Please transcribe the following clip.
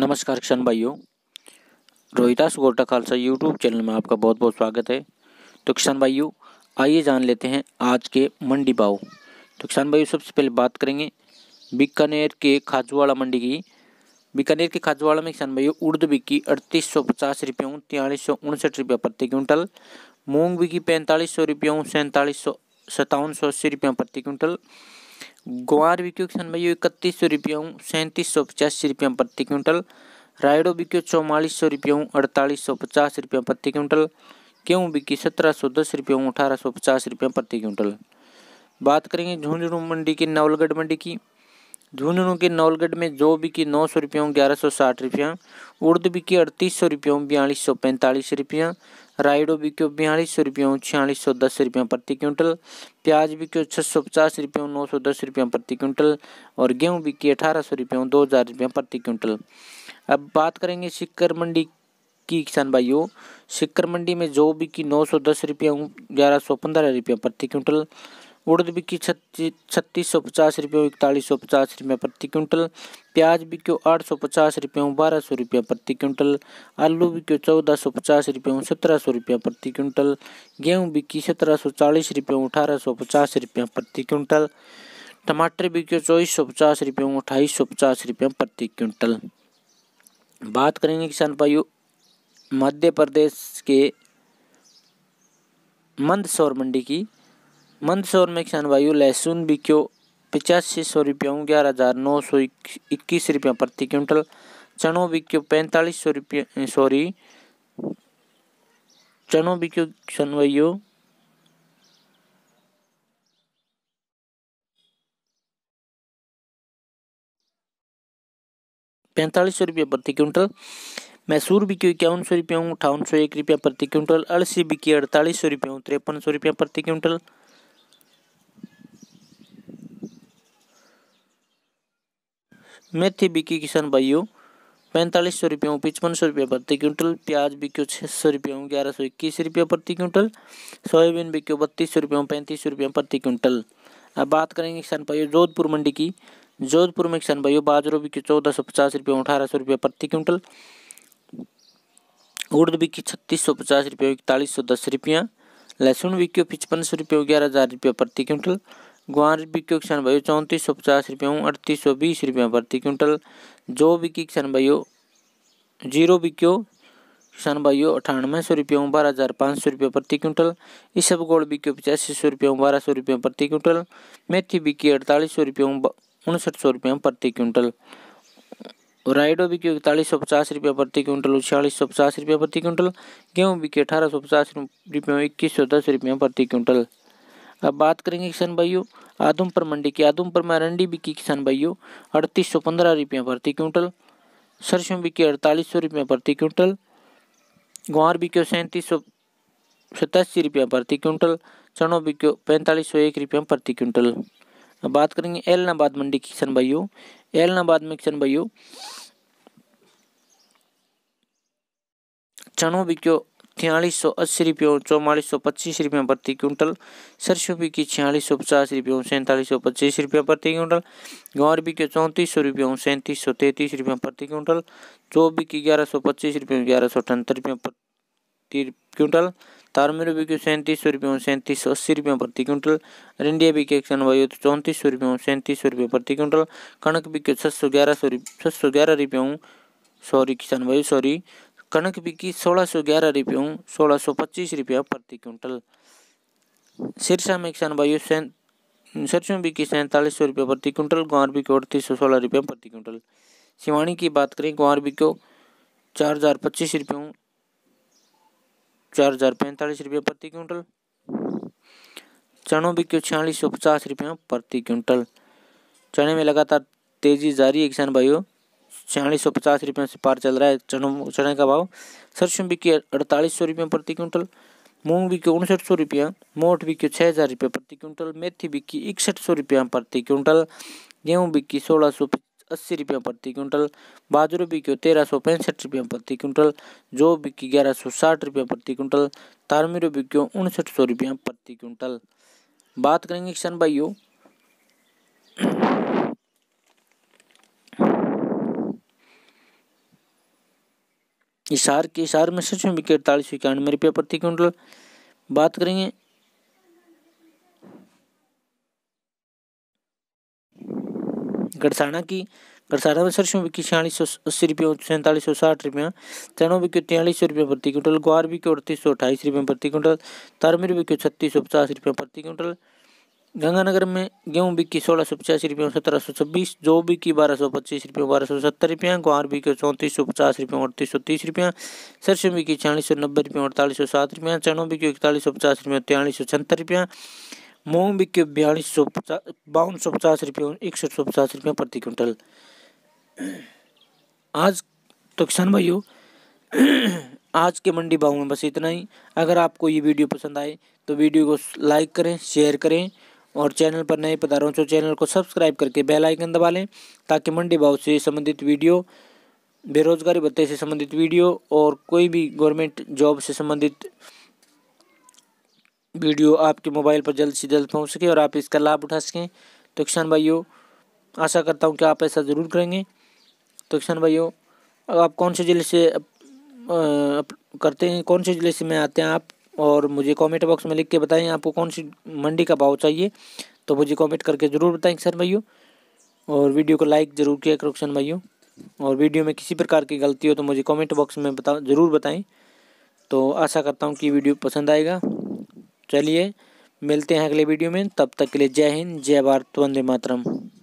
नमस्कार किसान भाइयों रोहितास गोटा खालसा यूट्यूब चैनल में आपका बहुत बहुत स्वागत है तो किसान भाइयों आइए जान लेते हैं आज के मंडी भाव तो किसान भाइयों सबसे पहले बात करेंगे बीकानेर के खाजवाड़ा मंडी की बीकानेर के खाजवाड़ा में किसान भाइयों उर्द बिकी अड़तीस सौ पचास रुपयों तिहालीस सौ उनसठ रुपया प्रति क्विंटल मूंग बिकी पैंतालीस सौ रुपयों सैंतालीस सौ सत्तावन सौ अस्सी रुपयों प्रति क्विंटल ग्वार बिकियो किसान भाइयों इकतीस सौ रुपया सैंतीस सौ पचासी रुपया प्रति क्विंटल रायडो बिक्यो चौवालीस सौ रुपया अड़तालीस सौ पचास रुपया प्रति क्विंटल गेहूँ बिकी सत्रह सौ दस रुपया अठारह सौ पचास रुपया प्रति क्विंटल बात करेंगे झुंझुनू मंडी की नवलगढ़ मंडी की झुंझुनू के नौलगढ़ में जो बिकी नौ सौ रुपयों ग्यारह सौ साठ रुपया उर्द बिकी अड़तीस सौ रुपयों बयालीस सौ पैंतालीस रुपया राइडो बिको बयालीस सौ रुपयों छियालीस सौ दस रुपये प्रति क्विंटल प्याज बिको छः सौ पचास रुपये नौ सौ दस रुपये प्रति क्विंटल और गेहूँ बिकी अठारह सौ रुपये दो हज़ार रुपये प्रति क्विंटल अब बात करेंगे सिक्कर मंडी की किसान भाइयों सिक्कर मंडी में जो बिकी नौ सौ दस रुपये ग्यारह सौ पंद्रह रुपये प्रति क्विंटल उड़द बिकी छत्तीस सौ पचास रुपये इकतालीस सौ पचास रुपये प्रति क्विंटल प्याज बिक्यो आठ सौ पचास रुपये बारह सौ रुपये प्रति क्विंटल आलू बिक्यो चौदह सौ पचास रुपये सत्रह सौ रुपये प्रति क्विंटल गेहूँ बिकी सत्रह सौ चालीस रुपये अठारह सौ पचास रुपये प्रति क्विंटल टमाटर बिक्यो चौबीस सौ पचास रुपये अट्ठाईस सौ पचास रुपये प्रति क्विंटल बात करेंगे किसान भाइयों मध्य प्रदेश के मंदसौर मंडी की मंदसौर में किसान भाइयों लहसुन भी क्यों पचासी सौ रुपया ग्यारह हज़ार नौ सौ इक्कीस रुपया प्रति क्विंटल चनो बिक्यो पैंतालीस सौ रुपये सॉरी चनो बिक्यो किसान भाइयों पैंतालीस सौ रुपया प्रति क्विंटल मैसूर बिकी इक्यावन सौ रुपये अठावन सौ एक रुपया प्रति क्विंटल अलसी बिकी अड़तालीस सौ रुपया तिरपन सौ रुपया प्रति क्विंटल मेथी बिकी किसान भाइयों पैंतालीस सौ रुपयों पचपन सौ रुपये प्रति क्विंटल प्याज बिक्यो छः सौ रुपयों ग्यारह सौ इक्कीस रुपये प्रति क्विंटल सोयाबीन बिक्यो बत्तीस सौ रुपयों पैंतीस सौ रुपये प्रति क्विंटल अब बात करेंगे किसान भाइयों जोधपुर मंडी की जोधपुर में किसान भाइयों बाजरों बिक्यो चौदह सौ पचास रुपये अठारह सौ रुपये प्रति क्विंटल उर्द बिकी छत्तीस सौ पचास रुपये इकतालीस सौ दस रुपया लहसुन बिक्यो पचपन सौ रुपये ग्यारह हज़ार रुपये प्रति क्विंटल ग्वार बिक्यो क्षण भयो चौंतीस सौ पचास रुपया अड़तीस सौ बीस रुपया प्रति क्विंटल जो बिकी क्षण भयो जीरो बिक्यो क्षण भाइयों अठानवे सौ रुपये बारह हज़ार पाँच सौ रुपये प्रति क्विंटल इसब गोल बिक्यो पचासी सौ रुपये बारह सौ रुपये प्रति क्विंटल मेथी बिकी अड़तालीस सौ रुपये उनसठ सौ रुपये प्रति क्विंटल राइडो बिक्यो इकतालीस सौ पचास रुपये प्रति क्विंटल छियालीस सौ पचास रुपये प्रति क्विंटल गेहूँ बिके अठारह सौ पचास रुपये इक्कीस सौ दस रुपये प्रति क्विंटल अब बात करेंगे किसान भाइयों आदमपुर मंडी की आदमपुर में अरंडी बिकी किसान भाइयों अड़तीस सौ पंद्रह रुपये प्रति क्विंटल सरसों बिकी अड़तालीस सौ रुपये प्रति क्विंटल ग्वार बिको सैंतीस सौ सतासी रुपये प्रति क्विंटल चनों बिको पैंतालीस सौ एक रुपये प्रति क्विंटल अब बात करेंगे एलनाबाद मंडी की किसान भाइयों एलनाबाद में किसान भाइयों चनों बिको छियालीस सौ अस्सी रुपये चौवालीस सौ पच्चीस रुपये प्रति क्विंटल सरसों भी की छियालीस सौ पचास रुपये सैंतालीस सौ पच्चीस रुपये प्रति क्विंटल ग्वार बी के चौंतीस सौ रुपये सैंतीस सौ तैंतीस रुपये प्रति क्विंटल चौब बी की ग्यारह सौ पच्चीस रुपये ग्यारह सौ अठहत्तर रुपये प्रति क्विंटल तारमेर बी के सैंतीस सौ रुपये सैंतीस सौ अस्सी रुपये प्रति क्विंटल रिंडिया बी के एक सनवाई तो चौंतीस सौ रुपये सैंतीस सौ रुपये प्रति क्विंटल कणक बी के छह सौ ग्यारह सौ छह सौ ग्यारह रुपये सॉरी किसान भाई सॉरी कनक बिकी सोलह सौ ग्यारह रुपयों सोलह सौ पच्चीस रुपया प्रति क्विंटल सिरसा में किसान भाइयों सरसों बिकी सैंतालीस सौ रुपये प्रति क्विंटल ग्वार बिको अड़तीस सौ सोलह रुपये प्रति क्विंटल सिवानी की बात करें ग्वार बिको चार हज़ार पच्चीस रुपयों चार हज़ार पैंतालीस रुपये प्रति क्विंटल चनों बिक्यो छियालीस सौ पचास रुपये प्रति क्विंटल चने में लगातार तेजी जारी है किसान भाइयों छियालीस सौ पचास रुपये से पार चल रहा है चनों चने का भाव सरसों बिकी अड़तालीस सौ रुपये प्रति क्विंटल मूंग बिकी उनसठ सौ रुपया मोट बिकी छः हज़ार रुपये प्रति क्विंटल मेथी बिकी इकसठ सौ रुपया प्रति क्विंटल गेहूँ बिकी सोलह सौ अस्सी रुपया प्रति क्विंटल बाजरे बिकी तेरह सौ पैंसठ रुपया प्रति क्विंटल जो बिकी ग्यारह सौ साठ रुपया प्रति क्विंटल तारमीरो बिकी उनसठ सौ रुपया प्रति क्विंटल बात करेंगे किसान भाइयों इशार के इशार में सच में विकेट तालीस इक्यानवे रुपया प्रति क्विंटल बात करेंगे गड़साना की गड़साना में सरसों बिकी छियालीस सौ अस्सी रुपये सैंतालीस सौ साठ रुपया चनों बिक्यो तियालीस सौ रुपये प्रति क्विंटल ग्वार बिक्यो अड़तीस सौ अट्ठाईस रुपये प्रति क्विंटल तारमेर बिक्यो छत्तीस सौ पचास रुपये प्रति क्विंटल गंगानगर में गेहूं बिकी सोलह सौ पचासी रुपये सत्रह सौ छब्बीस जो बिकी बारह सौ पच्चीस रुपये बारह सौ सत्तर रुपये ग्वार बिकी चौंतीस सौ पचास रुपये अड़तीस सौ तीस रुपया सरसों बिकी छियालीस सौ नब्बे रुपये अड़तालीस सौ सात रुपया चनों बिकी इकतालीस सौ पचास रुपये तिरालीस सौ छहत्तर रुपया मूंग बिके बयालीस सौ पचास बावन सौ पचास रुपये इकसठ सौ पचास रुपये प्रति क्विंटल आज तो किसान भाइयों आज के मंडी भाव में बस इतना ही अगर आपको ये वीडियो पसंद आए तो वीडियो को लाइक करें शेयर करें और चैनल पर नए पदारों तो चैनल को सब्सक्राइब करके बेल आइकन दबा लें ताकि मंडी भाव से संबंधित वीडियो बेरोजगारी भत्ते से संबंधित वीडियो और कोई भी गवर्नमेंट जॉब से संबंधित वीडियो आपके मोबाइल पर जल्द से जल्द पहुँच सके और आप इसका लाभ उठा सकें तो किसान भाइयों आशा करता हूँ कि आप ऐसा ज़रूर करेंगे तो किसान भाइयों आप कौन से ज़िले से करते हैं कौन से ज़िले से में आते हैं आप और मुझे कमेंट बॉक्स में लिख के बताएं आपको कौन सी मंडी का भाव चाहिए तो मुझे कमेंट करके ज़रूर बताएं सर भाइयों और वीडियो को लाइक ज़रूर किया करो सर भाइयों और वीडियो में किसी प्रकार की गलती हो तो मुझे कमेंट बॉक्स में बता ज़रूर बताएं तो आशा करता हूँ कि वीडियो पसंद आएगा चलिए मिलते हैं अगले वीडियो में तब तक के लिए जय हिंद जय भारत वंदे मातरम